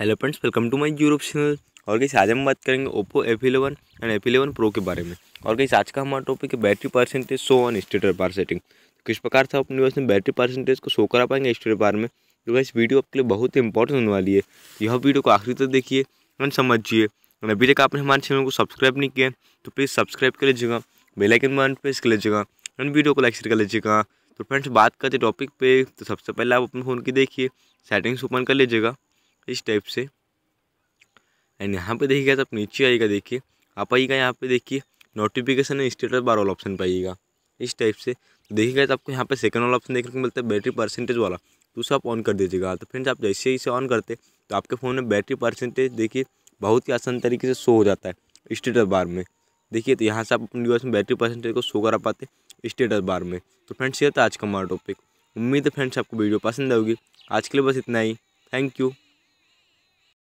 hello friends welcome to my Europe channel और कैसे आज हम बात करेंगे Oppo F eleven and F eleven Pro के बारे में और कैसे आज का हमारा टॉपिक है battery percentage so on status bar setting किस प्रकार से आप अपने पास में बैटरी परसेंटेज को शो करा पाएंगे स्टेटर पार में तो इस वीडियो आपके लिए बहुत ही इंपॉर्टेंट होने वाली है यह वीडियो को आखिरी तक देखिए एंड समझिए और अभी तक आपने हमारे चैनल को सब्सक्राइब नहीं किया तो प्लीज़ सब्सक्राइब कर लीजिएगा बेलाइकन बन प्रेस कर लीजिएगा एंड वीडियो को लाइक शेयर कर लीजिएगा तो फ्रेंड्स बात करते टॉपिक पे तो सबसे पहले आप अपने फ़ोन की देखिए सेटिंग्स ओपन कर लीजिएगा इस टाइप से एंड यहाँ पे देखिएगा तो आप नीचे आएगा देखिए आप आइएगा यहाँ पे देखिए नोटिफिकेशन एंड स्टेटस बार वाला ऑप्शन पाइएगा इस टाइप से तो देखिएगा तो आपको यहाँ पे सेकंड वाला ऑप्शन देखने को मिलता है बैटरी परसेंटेज वाला तो उसे आप ऑन कर दीजिएगा तो फ्रेंड्स आप जैसे ही इसे ऑन करते तो आपके फ़ोन में बैटरी परसेंटेज देखिए बहुत ही आसान तरीके से शो हो जाता है स्टेटस बार में देखिए तो यहाँ से आप अपने डिवाइस में बैटरी परसेंटेज को शो करा पाते स्टेटस बार में तो फ्रेंड्स ये था आज का हमारा टॉपिक उम्मीद है फ्रेंड्स आपको वीडियो पसंद आएगी आज के लिए बस इतना ही थैंक यू